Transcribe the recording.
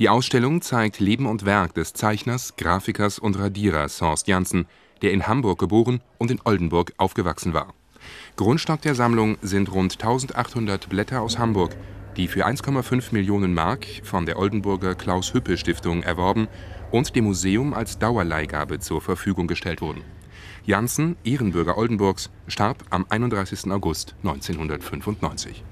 Die Ausstellung zeigt Leben und Werk des Zeichners, Grafikers und Radierers Horst Janssen, der in Hamburg geboren und in Oldenburg aufgewachsen war. Grundstock der Sammlung sind rund 1800 Blätter aus Hamburg, die für 1,5 Millionen Mark von der Oldenburger Klaus-Hüppe-Stiftung erworben und dem Museum als Dauerleihgabe zur Verfügung gestellt wurden. Janssen, Ehrenbürger Oldenburgs, starb am 31. August 1995.